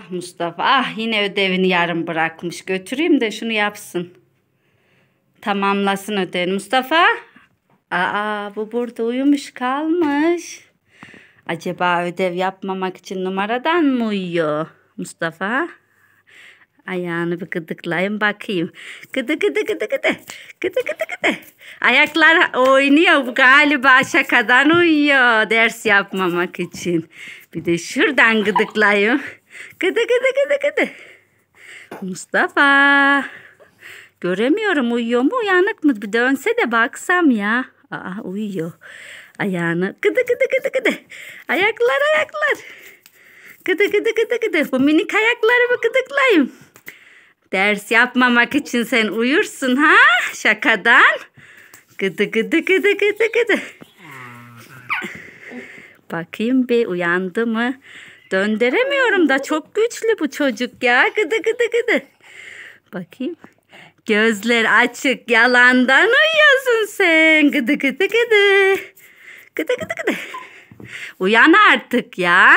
Ah Mustafa ah yine ödevini yarım bırakmış. Götüreyim de şunu yapsın. Tamamlasın ödevini. Mustafa. Aa bu burada uyumuş kalmış. Acaba ödev yapmamak için numaradan mı uyuyor Mustafa? Ayağını bir gıdıklayın bakayım. Gıdı gıdı gıdı gıdı. Gıdı gıdı gıdı. Ayaklar oynuyor bu galiba şakadan uyuyor ders yapmamak için. Bir de şuradan gıdıklayın. Gıdı gıdı gıdı gıdı. Mustafa. Göremiyorum uyuyor mu uyanık mı? Bir dönse de baksam ya. Aa uyuyor. Ayağını gıdı gıdı gıdı gıdı. Ayaklar ayaklar. Gıdı gıdı gıdı gıdı. Bu minik ayaklarımı gıdıklayayım. Ders yapmamak için sen uyursun ha şakadan. Gıdı gıdı gıdı gıdı gıdı. Bakayım bir uyandı mı? Döndüremiyorum da çok güçlü bu çocuk ya. Gıdı gıdı gıdı. Bakayım. Gözler açık yalandan uyuyorsun sen. Gıdı gıdı gıdı. Gıdı gıdı gıdı. Uyan artık ya.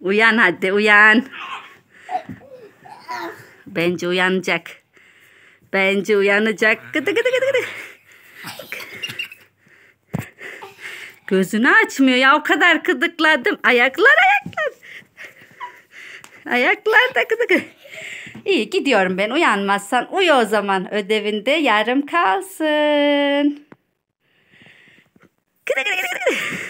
Uyan hadi uyan. Bence uyanacak. Bence uyanacak. Gıdı gıdı gıdı gıdı. Gözünü açmıyor ya o kadar kıdıkladım. Ayaklar ayaklar. ayaklar da kıdık. İyi gidiyorum ben uyanmazsan uyu o zaman ödevinde yarım kalsın. Kıdı kıdı kıdı kıdı.